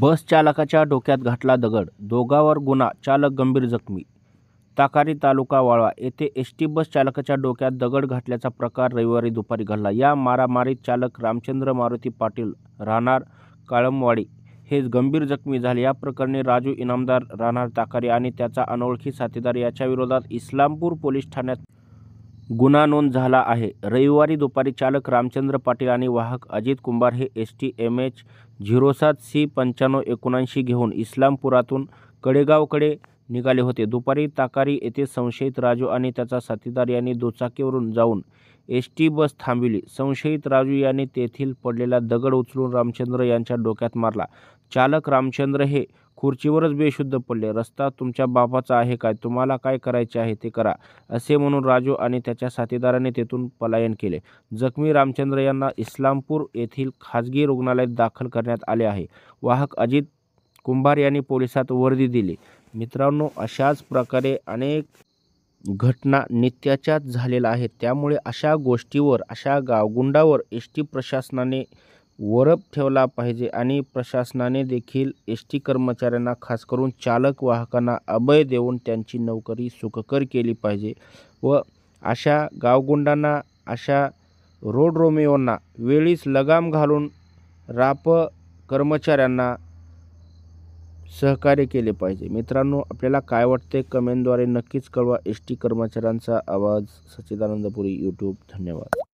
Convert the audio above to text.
बस चालकाच्या डोक्यात घातला दगड दोघावर गुन्हा चालक गंभीर जखमी ताकारी तालुका वाळवा येथे एस टी बस चालकाच्या डोक्यात दगड घातल्याचा प्रकार रविवारी दुपारी घडला या मारामारीत चालक रामचंद्र मारुती पाटील राहणार काळमवाडी हे गंभीर जखमी झाले या प्रकरणी राजू इनामदार राहणार ताकारी आणि त्याचा अनोळखी साथीदार विरोधात इस्लामपूर पोलीस ठाण्यात गुन्हा नोंद झाला आहे रविवारी दुपारी चालक रामचंद्र पाटील आणि वाहक अजित कुंभार हे S T M H zero सात सी पंच्याण्णव एकोणऐंशी घेऊन इस्लामपुरातून कडेगावकडे निघाले होते दुपारी ताकारी येथे संशयित राजू आणि त्याचा साथीदार यांनी दुचाकीवरून जाऊन एस टी बस थांबविली संशयित राजू यांनी तेथील पडलेला दगड उचलून रामचंद्र यांच्या डोक्यात मारला चालक रामचंद्र हे खुर्चीवरच बेशुद्ध पडले रस्ता तुमच्या बापाचा आहे काय तुम्हाला काय करायचे आहे ते करा असे म्हणून राजू आणि त्याच्या साथीदाराने तेथून पलायन केले जखमी रामचंद्र यांना इस्लामपूर येथील खाजगी रुग्णालयात दाखल करण्यात आले आहे वाहक अजित कुंभार यांनी पोलिसात वर्दी दिली मित्रांनो अशाच प्रकारे अनेक घटना नित्याच्याच झालेल्या आहेत त्यामुळे अशा गोष्टीवर अशा गावगुंडावर एस टी प्रशासनाने वरप ठेवला पाहिजे आणि प्रशासनाने देखील एस टी कर्मचाऱ्यांना खास करून चालक वाहकांना अभय देऊन त्यांची नोकरी सुखकर केली पाहिजे व अशा गावगुंडांना अशा रोड रोमिओंना वेळीच लगाम घालून राप कर्मचाऱ्यांना सहकार्य केले पाहिजे मित्रांनो आपल्याला काय वाटते कमेंटद्वारे नक्कीच कळवा एस टी कर्मचाऱ्यांचा आवाज सच्चिदानंदपुरी यूट्यूब धन्यवाद